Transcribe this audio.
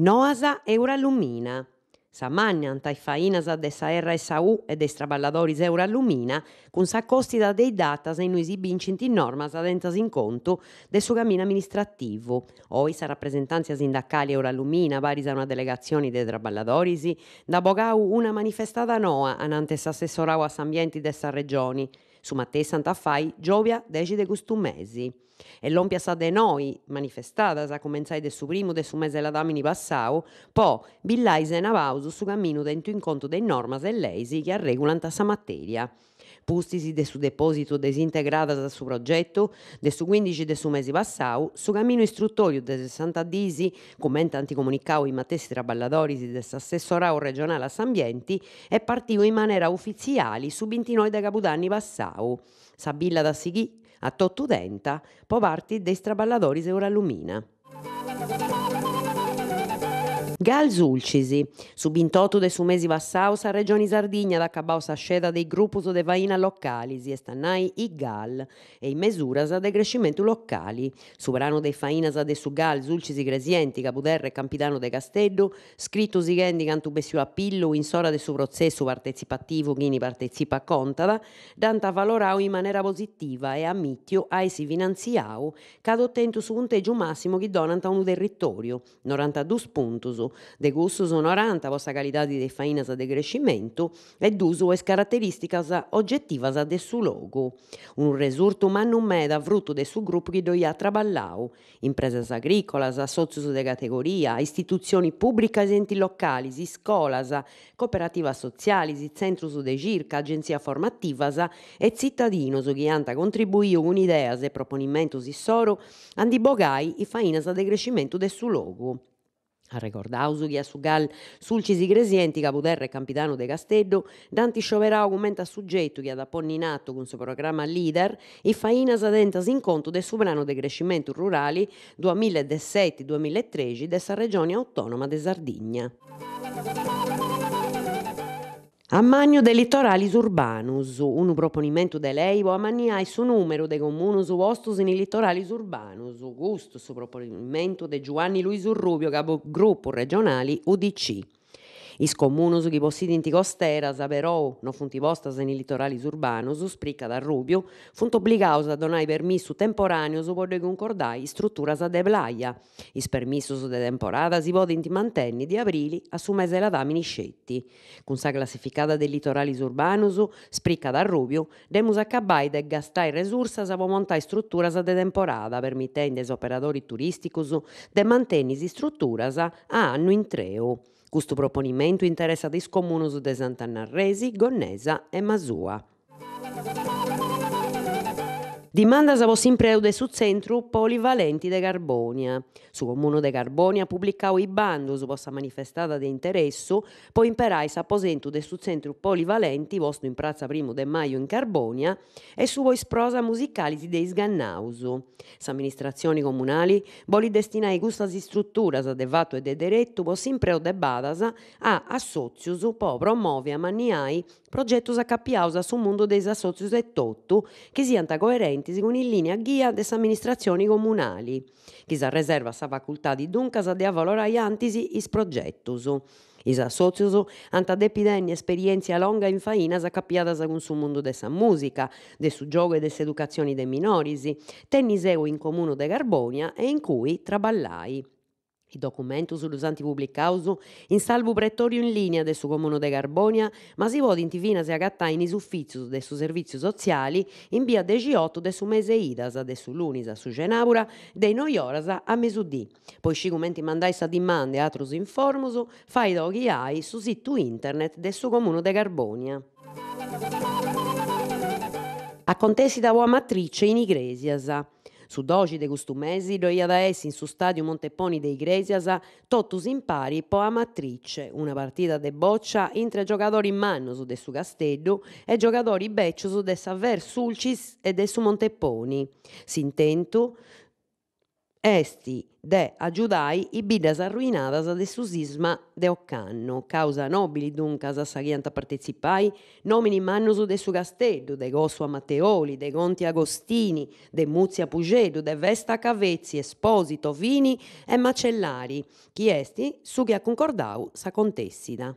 Noasa Euralumina. Samagnan taifaina sa de sa RSAU e de straballadores Euralumina, con sa costida dei datas e noi bincint in norma sa dentas in conto de su cammino amministrativo. Oi sa rappresentanza sindacali Euralumina, pari sa una delegazione de traballadores, da bogau una manifestata noa anante s'assessorau a s'ambienti de sa regioni. Su Mattei Santafai giovia decide questo mese. E l'ompia sa de noi, manifestata sa comenzai de su primo de su mese la damini passau, po billaise in avauso su cammino dentro incontro dei normas e leisi che arregulan questa materia spustisi de su deposito desintegrada da su progetto, de su 15 de su mesi passau, su cammino istruttorio de 60 disi, commenta anticomunicau i matessi traballadores de s'assessorau regionale a s'ambienti, è partito in maniera ufficiale su 29 de capudanni passau. Sabilla da Sighi, a Tottudenta, po parti dei traballadores Euralumina. Gal Zulcisi, subintoto de su sumesi Vassausa, Regioni Sardigna, da Cabaosa Sceda dei gruppus de vaina si estannai i Gal e i mesuras de crescimento locali. Sovrano dei fainas de su Gal, Zulcisi Gresienti, Capuderre e Campidano de Castello, scritto sighendi cantu bessiu a pillo in sora de su processo partecipativo chini partecipa contada, danta valorau in maniera positiva e ammittio ai si finanziau, cad ottentu su punteggio massimo che donanta un territorio, 92 puntus, de cussus onoranta vostra qualità di fainas de crescimento e d'uso e caratteristica oggettiva de su logo. Un resurto mannu meda frutto de su gruppo chi doia traballau, Imprese agricole, socios de categoria, istituzioni pubbliche e enti locali, scolas, cooperativas sociali, centros de circa, agenzia formativa e cittadinos chi anta contribuiu con ideas e proponimentos soro andi bogai i fainas de crescimento de su logo. A recordar que a su gal sulcis igresienti capuderra e capitano de Casteddo, Dante Scioverau commenta soggetto che ad apponni in atto con suo programma leader e faina adentas in conto del suo brano de crescimento rurali 2017-2013 della regione autonoma de Sardigna. A magno de litoralis urbanos, un proponimento de lei o a maniai su numero de comunos vostos in litoralis urbanos, gusto su proponimento de Giovanni Luiso Rubio, capogruppo regionali UDC. Is comunos chi possidinti costeras, però, non funt postas nei litoralis urbanos, spricca da Rubio, funt obbligaus a donare permissu temporaneos podde concordai strutturas de playa. Is permissus de temporada si podent mantenni di abrili a su mese la damini scetti. Cun sa classificata dei litoralis urbanos, spricca da Rubio, demus accabai de gastai resursas po montare strutturas de temporada, permittendo ai operatori turisticos de mantenni strutturas a anno in treo. Questo proponimento interessa a is comunos de Sant'Annarresi, Gonnesa e Masua. Dimanda Dimandasavo simpreude su centro polivalenti de Carbonia. Su comune de Carbonia pubblicau i bando su possa manifestata di interesse, poi imperai s'apposentu de su centro polivalenti vostro in Praza Primo de Maio in Carbonia e su voi sprosa musicalisi musicalis de Le amministrazioni comunali voli destinai custas istrutturas de fatto e de diretto po de badasa a assozius po a maniai progettos a cappiausa sul mondo dei associati e tutto, che siano coerenti con in linea guia delle amministrazioni comunali, che si riserva sa facoltà di dunque di avvalorare antisi is progettus. I associati hanno depidenni esperienza lunga in fainas cappiadas con su mondo della musica, del su gioco e dell'educazione dei minori, tenniseo in comune de Garbonia e in cui traballai. Il documento sull'usante pubblico causo in salvubrettorio in linea del suo comune de Carbonia, ma si in intivina se agattà in isuffizio del suo servizio sociali in via G8 del suo mese Idasa, del suo Lunisa, su Genaura, dei noi orasa a mesudì. Poi sicuramente mandai sa dimande e altro informoso, fai doghi hai su sito internet del suo comune de Carbonia. Acontesi da Uamatrice in Igresiasa. Su doci de costumesi, mesi lo essi in su stadio Monteponi de Iglesias totus impari po a matrice, una partita de boccia intre giocatori in mannos de su Castello e giocatori beccios de Saver Sulcis e de su Monteponi. S'intentu Esti de i ibidas arruinadas de su sisma de Occanno, causa nobili duncas a a partecipai, nomini mannos de su Casteddu, de Gossua Matteoli, de Gonti Agostini, de Muzia Pugeddu, de Vesta Cavezzi, Esposito, Vini e Macellari, chi esti su che ha concordau sa contessida.